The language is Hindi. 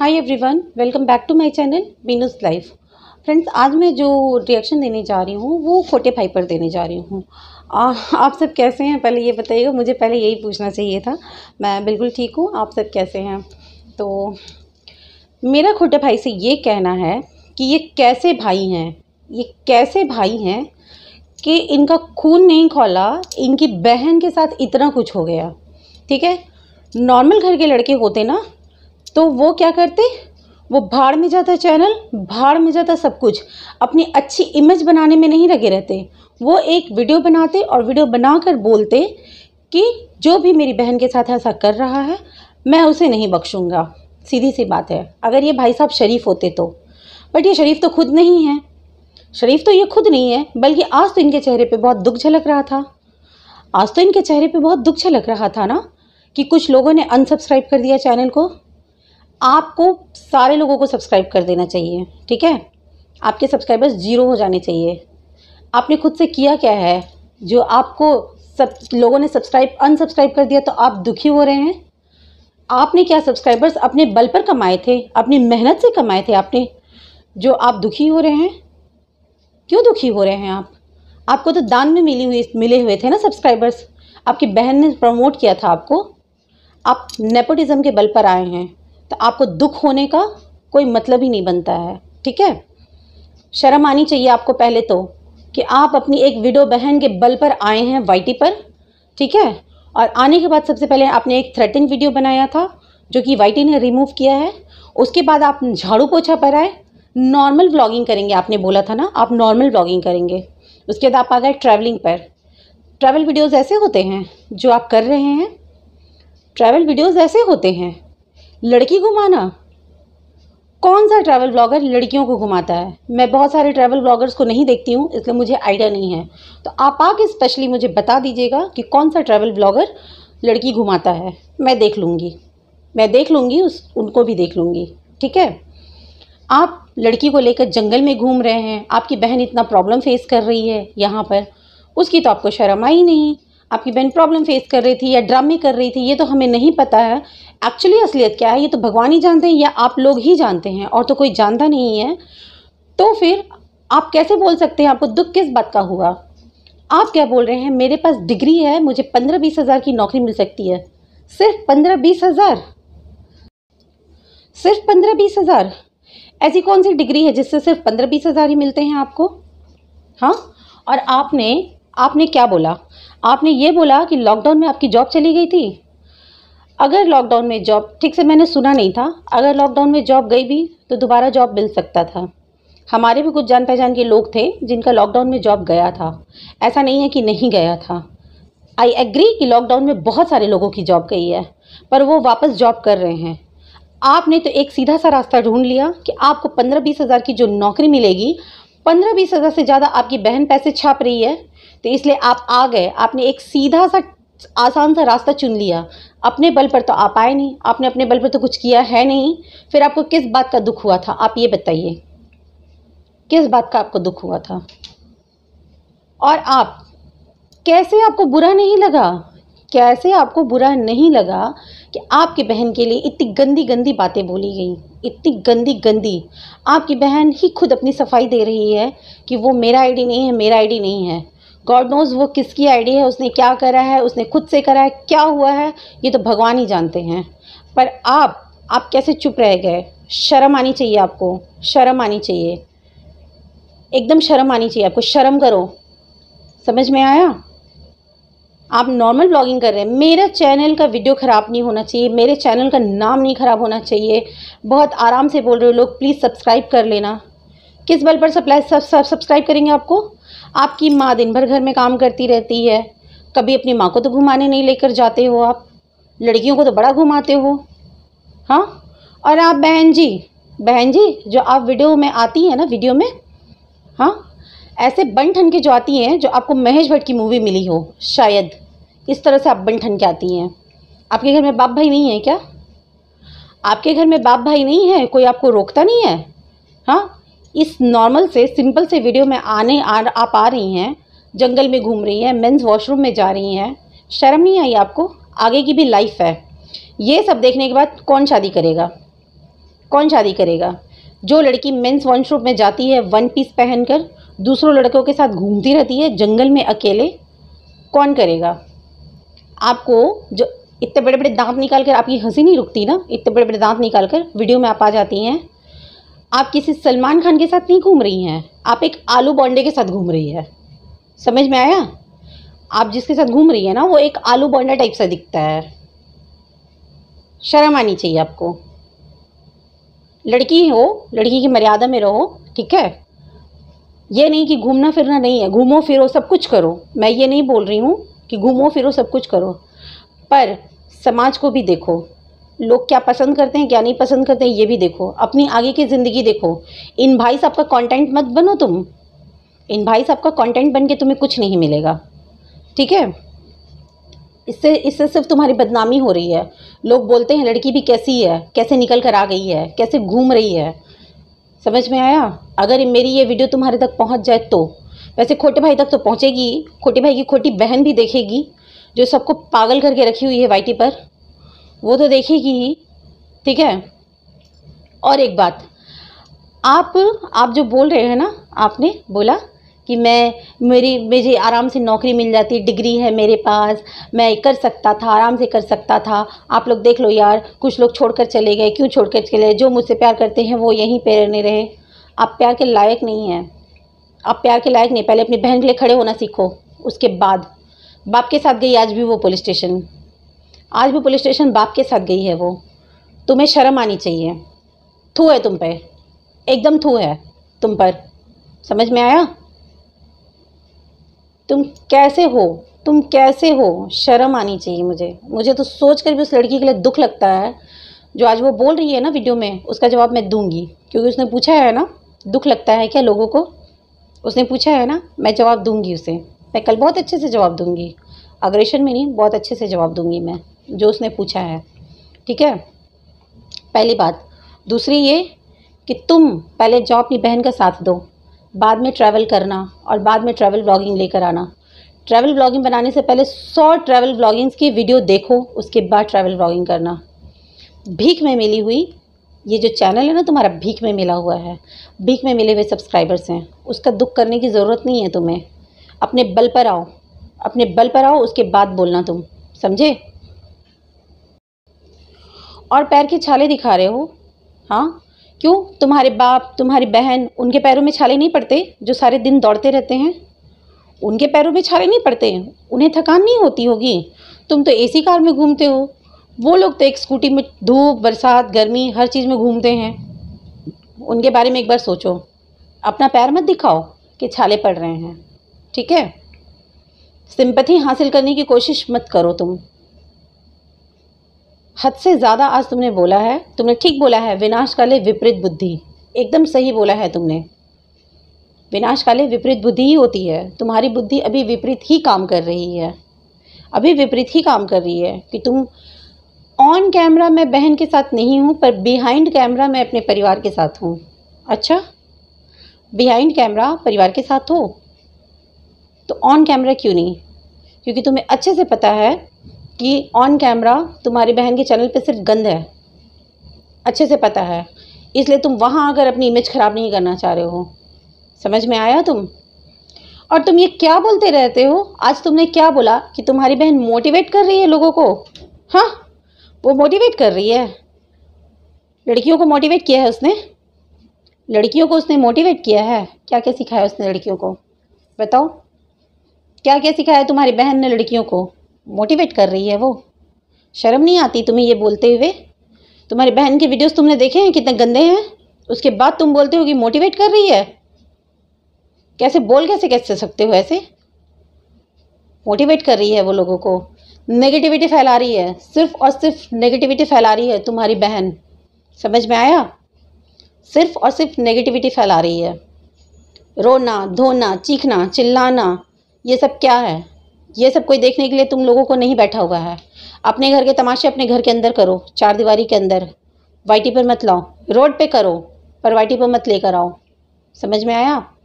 hi everyone welcome back to my channel Meenu's life friends आज मैं जो रिएक्शन देने जा रही हूँ वो खोटे भाई पर देने जा रही हूँ आप सब कैसे हैं पहले ये बताइएगा मुझे पहले यही पूछना चाहिए था मैं बिल्कुल ठीक हूँ आप सब कैसे हैं तो मेरा खोटे भाई से ये कहना है कि ये कैसे भाई हैं ये कैसे भाई हैं कि इनका खून नहीं खोला इनकी बहन के साथ इतना कुछ हो गया ठीक है नॉर्मल घर के लड़के होते ना तो वो क्या करते वो भाड़ में जाता चैनल भाड़ में जाता सब कुछ अपनी अच्छी इमेज बनाने में नहीं लगे रहते वो एक वीडियो बनाते और वीडियो बनाकर बोलते कि जो भी मेरी बहन के साथ ऐसा कर रहा है मैं उसे नहीं बख्शूँगा सीधी सी बात है अगर ये भाई साहब शरीफ होते तो बट ये शरीफ तो खुद नहीं है शरीफ तो ये खुद नहीं है बल्कि आज तो इनके चेहरे पे बहुत दुख झलक रहा था आज तो इनके चेहरे पे बहुत दुख झलक रहा था ना कि कुछ लोगों ने अनसब्सक्राइब कर दिया चैनल को आपको सारे लोगों को सब्सक्राइब कर देना चाहिए ठीक है आपके सब्सक्राइबर्स जीरो हो जाने चाहिए आपने खुद से किया क्या है जो आपको सब लोगों ने सब्सक्राइब अनसब्सक्राइब कर दिया तो आप दुखी हो रहे हैं आपने क्या सब्सक्राइबर्स अपने बल पर कमाए थे अपनी मेहनत से कमाए थे आपने जो आप दुखी हो रहे हैं क्यों दुखी हो रहे हैं आप आपको तो दान में मिली हुई मिले हुए थे ना सब्सक्राइबर्स आपकी बहन ने प्रमोट किया था आपको आप नेपोटिज़म के बल पर आए हैं तो आपको दुख होने का कोई मतलब ही नहीं बनता है ठीक है शर्म आनी चाहिए आपको पहले तो कि आप अपनी एक विडो बहन के बल पर आए हैं वाईटी पर ठीक है और आने के बाद सबसे पहले आपने एक थ्रेटिन वीडियो बनाया था जो कि वाईटी ने रिमूव किया है उसके बाद आप झाड़ू पोछा पर आए नॉर्मल ब्लॉगिंग करेंगे आपने बोला था ना आप नॉर्मल ब्लॉगिंग करेंगे उसके बाद आप आ गए ट्रैवलिंग पर ट्रैवल वीडियोस ऐसे होते हैं जो आप कर रहे हैं ट्रैवल वीडियोस ऐसे होते हैं लड़की घुमाना कौन सा ट्रैवल ब्लॉगर लड़कियों को घुमाता है मैं बहुत सारे ट्रैवल ब्लॉगर्स को नहीं देखती हूँ इसलिए मुझे आइडिया नहीं है तो आप आके स्पेशली मुझे बता दीजिएगा कि कौन सा ट्रैवल ब्लॉगर लड़की घुमाता है मैं देख लूँगी मैं देख लूँगी उस उनको भी देख लूँगी ठीक है आप लड़की को लेकर जंगल में घूम रहे हैं आपकी बहन इतना प्रॉब्लम फेस कर रही है यहाँ पर उसकी तो आपको शर्म आई नहीं आपकी बहन प्रॉब्लम फेस कर रही थी या ड्रामे कर रही थी ये तो हमें नहीं पता है एक्चुअली असलियत क्या है ये तो भगवान ही जानते हैं या आप लोग ही जानते हैं और तो कोई जानता नहीं है तो फिर आप कैसे बोल सकते हैं आपको दुख किस बात का हुआ आप क्या बोल रहे हैं मेरे पास डिग्री है मुझे पंद्रह बीस हज़ार की नौकरी मिल सकती है सिर्फ पंद्रह बीस हज़ार सिर्फ पंद्रह बीस हज़ार ऐसी कौन सी डिग्री है जिससे सिर्फ पंद्रह बीस हज़ार ही मिलते हैं आपको हाँ और आपने आपने क्या बोला आपने ये बोला कि लॉकडाउन में आपकी जॉब चली गई थी अगर लॉकडाउन में जॉब ठीक से मैंने सुना नहीं था अगर लॉकडाउन में जॉब गई भी तो दोबारा जॉब मिल सकता था हमारे भी कुछ जान पहचान के लोग थे जिनका लॉकडाउन में जॉब गया था ऐसा नहीं है कि नहीं गया था आई एग्री कि लॉकडाउन में बहुत सारे लोगों की जॉब गई है पर वो वापस जॉब कर रहे हैं आपने तो एक सीधा सा रास्ता ढूंढ लिया कि आपको पंद्रह बीस हज़ार की जो नौकरी मिलेगी पंद्रह बीस हज़ार से ज़्यादा आपकी बहन पैसे छाप रही है तो इसलिए आप आ गए आपने एक सीधा सा आसान सा रास्ता चुन लिया अपने बल पर तो आप आए नहीं आपने अपने बल पर तो कुछ किया है नहीं फिर आपको किस बात का दुख हुआ था आप ये बताइए किस बात का आपको दुख हुआ था और आप कैसे आपको बुरा नहीं लगा कैसे आपको बुरा नहीं लगा कि आपकी बहन के लिए इतनी गंदी गंदी बातें बोली गई इतनी गंदी गंदी आपकी बहन ही खुद अपनी सफाई दे रही है कि वो मेरा आईडी नहीं है मेरा आईडी नहीं है गॉड नोज वो किसकी आइडिया है उसने क्या करा है उसने खुद से करा है क्या हुआ है ये तो भगवान ही जानते हैं पर आप आप कैसे चुप रह गए शर्म आनी चाहिए आपको शर्म आनी चाहिए एकदम शर्म आनी चाहिए आपको शर्म करो समझ में आया आप नॉर्मल ब्लॉगिंग कर रहे हैं मेरा चैनल का वीडियो ख़राब नहीं होना चाहिए मेरे चैनल का नाम नहीं ख़राब होना चाहिए बहुत आराम से बोल रहे हो लोग प्लीज़ सब्सक्राइब कर लेना किस बल पर सप्लाई सब सब्सक्राइब करेंगे आपको आपकी माँ दिन भर घर में काम करती रहती है कभी अपनी माँ को तो घुमाने नहीं लेकर जाते हो आप लड़कियों को तो बड़ा घुमाते हो हाँ और आप बहन जी बहन जी जो आप वीडियो में आती हैं ना वीडियो में हाँ ऐसे बन ठन के जो आती हैं जो आपको महेश भट्ट की मूवी मिली हो शायद इस तरह से आप बन ठन के आती हैं आपके घर में बाप भाई नहीं है क्या आपके घर में बाप भाई नहीं है कोई आपको रोकता नहीं है हाँ इस नॉर्मल से सिंपल से वीडियो में आने आ, आप आ रही हैं जंगल में घूम रही हैं मेंस वॉशरूम में जा रही हैं शर्म नहीं आई आपको आगे की भी लाइफ है ये सब देखने के बाद कौन शादी करेगा कौन शादी करेगा जो लड़की मेंस वॉशरूम में जाती है वन पीस पहनकर दूसरों लड़कों के साथ घूमती रहती है जंगल में अकेले कौन करेगा आपको जो इतने बड़े बड़े दांत निकाल कर आपकी हंसी नहीं रुकती ना इतने बड़े बड़े दांत निकाल कर वीडियो में आप आ जाती हैं आप किसी सलमान खान के साथ नहीं घूम रही हैं आप एक आलू बॉन्डे के साथ घूम रही है समझ में आया आप जिसके साथ घूम रही है ना वो एक आलू बॉन्डा टाइप सा दिखता है शर्म आनी चाहिए आपको लड़की हो लड़की की मर्यादा में रहो ठीक है ये नहीं कि घूमना फिरना नहीं है घूमो फिरो सब कुछ करो मैं ये नहीं बोल रही हूँ कि घूमो फिरो सब कुछ करो पर समाज को भी देखो लोग क्या पसंद करते हैं क्या नहीं पसंद करते हैं ये भी देखो अपनी आगे की ज़िंदगी देखो इन भाई साहब का कंटेंट मत बनो तुम इन भाई साहब का कंटेंट बन के तुम्हें कुछ नहीं मिलेगा ठीक है इससे इससे सिर्फ तुम्हारी बदनामी हो रही है लोग बोलते हैं लड़की भी कैसी है कैसे निकल कर आ गई है कैसे घूम रही है समझ में आया अगर मेरी ये वीडियो तुम्हारे तक पहुंच जाए तो वैसे खोटे भाई तक तो पहुंचेगी खोटे भाई की खोटी बहन भी देखेगी जो सबको पागल करके रखी हुई है वाइटी पर वो तो देखेगी ही ठीक है और एक बात आप आप जो बोल रहे हैं ना आपने बोला कि मैं मेरी मुझे आराम से नौकरी मिल जाती डिग्री है मेरे पास मैं कर सकता था आराम से कर सकता था आप लोग देख लो यार कुछ लोग छोड़कर चले गए क्यों छोड़कर चले गए जो मुझसे प्यार करते हैं वो यहीं पर रहने रहे आप प्यार के लायक नहीं हैं आप प्यार के लायक नहीं पहले अपनी बहन के लिए खड़े होना सीखो उसके बाद बाप के साथ गई आज भी वो पुलिस स्टेशन आज भी पुलिस स्टेशन बाप के साथ गई है वो तुम्हें शर्म आनी चाहिए थू है तुम पे एकदम थू है तुम पर समझ में आया तुम कैसे हो तुम कैसे हो शर्म आनी चाहिए मुझे मुझे तो सोच कर भी उस लड़की के लिए दुख लगता है जो आज वो बोल रही है ना वीडियो में उसका जवाब मैं दूंगी क्योंकि उसने पूछा है ना दुख लगता है क्या लोगों को उसने पूछा है ना मैं जवाब दूंगी उसे मैं कल बहुत अच्छे से जवाब दूंगी अग्रेशन में नहीं बहुत अच्छे से जवाब दूंगी मैं जो उसने पूछा है ठीक है पहली बात दूसरी ये कि तुम पहले जॉब अपनी बहन का साथ दो बाद में ट्रैवल करना और बाद में ट्रैवल ब्लॉगिंग लेकर आना ट्रैवल ब्लॉगिंग बनाने से पहले सौ ट्रैवल ब्लॉगिंग्स की वीडियो देखो उसके बाद ट्रैवल ब्लॉगिंग करना भीख में मिली हुई ये जो चैनल है ना तुम्हारा भीख में मिला हुआ है भीख में मिले हुए सब्सक्राइबर्स हैं उसका दुख करने की ज़रूरत नहीं है तुम्हें अपने बल पर आओ अपने बल पर आओ उसके बाद बोलना तुम समझे और पैर के छाले दिखा रहे हो हाँ क्यों तुम्हारे बाप तुम्हारी बहन उनके पैरों में छाले नहीं पड़ते जो सारे दिन दौड़ते रहते हैं उनके पैरों में छाले नहीं पड़ते उन्हें थकान नहीं होती होगी तुम तो एसी कार में घूमते हो वो लोग तो एक स्कूटी में धूप बरसात गर्मी हर चीज़ में घूमते हैं उनके बारे में एक बार सोचो अपना पैर मत दिखाओ कि छाले पड़ रहे हैं ठीक है सिंपथी हासिल करने की कोशिश मत करो तुम हद से ज़्यादा आज तुमने बोला है तुमने ठीक बोला है विनाश काले विपरीत बुद्धि एकदम सही बोला है तुमने विनाश काले विपरीत बुद्धि ही होती है तुम्हारी बुद्धि अभी विपरीत ही काम कर रही है अभी विपरीत ही काम कर रही है कि तुम ऑन कैमरा मैं बहन के साथ नहीं हूँ पर बिहाइंड कैमरा मैं अपने परिवार के साथ हूँ अच्छा बिहाइंड कैमरा परिवार के साथ हो तो ऑन कैमरा क्यों नहीं क्योंकि तुम्हें अच्छे से पता है कि ऑन कैमरा तुम्हारी बहन के चैनल पे सिर्फ गंद है अच्छे से पता है इसलिए तुम वहाँ आकर अपनी इमेज ख़राब नहीं करना चाह रहे हो समझ में आया तुम और तुम ये क्या बोलते रहते हो आज तुमने क्या बोला कि तुम्हारी बहन मोटिवेट कर रही है लोगों को हाँ वो मोटिवेट कर रही है लड़कियों को मोटिवेट किया है उसने लड़कियों को उसने मोटिवेट किया है क्या क्या सिखाया उसने लड़कियों को बताओ क्या क्या सिखाया तुम्हारी बहन ने लड़कियों को मोटिवेट कर रही है वो शर्म नहीं आती तुम्हें ये बोलते हुए तुम्हारी बहन के वीडियोस तुमने देखे हैं कितने गंदे हैं उसके बाद तुम बोलते हो कि मोटिवेट कर रही है कैसे बोल कैसे कैसे सकते हो ऐसे मोटिवेट कर रही है वो लोगों को नेगेटिविटी फैला रही है सिर्फ और सिर्फ नेगेटिविटी फैला रही है तुम्हारी बहन समझ में आया सिर्फ और सिर्फ नेगेटिविटी फैला रही है रोना धोना चीखना चिल्लाना ये सब क्या है ये सब कोई देखने के लिए तुम लोगों को नहीं बैठा हुआ है अपने घर के तमाशे अपने घर के अंदर करो चार दीवारी के अंदर वाइटी पर मत लाओ रोड पे करो पर वाइटी पर मत लेकर आओ समझ में आया